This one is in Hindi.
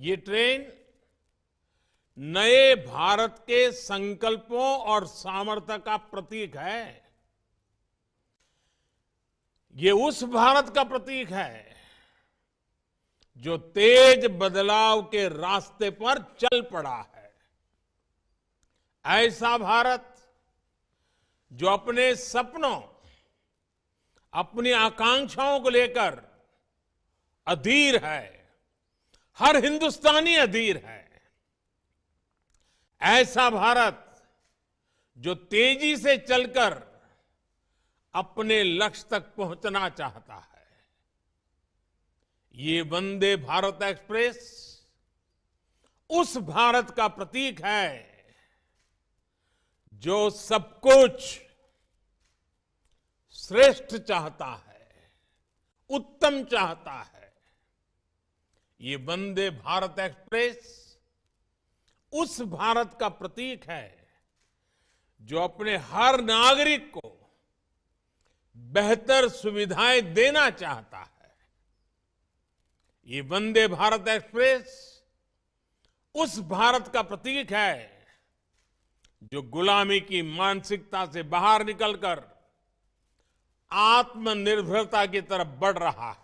ये ट्रेन नए भारत के संकल्पों और सामर्थ्य का प्रतीक है ये उस भारत का प्रतीक है जो तेज बदलाव के रास्ते पर चल पड़ा है ऐसा भारत जो अपने सपनों अपनी आकांक्षाओं को लेकर अधीर है हर हिंदुस्तानी अधीर है ऐसा भारत जो तेजी से चलकर अपने लक्ष्य तक पहुंचना चाहता है ये वंदे भारत एक्सप्रेस उस भारत का प्रतीक है जो सब कुछ श्रेष्ठ चाहता है उत्तम चाहता है ये वंदे भारत एक्सप्रेस उस भारत का प्रतीक है जो अपने हर नागरिक को बेहतर सुविधाएं देना चाहता है ये वंदे भारत एक्सप्रेस उस भारत का प्रतीक है जो गुलामी की मानसिकता से बाहर निकलकर आत्मनिर्भरता की तरफ बढ़ रहा है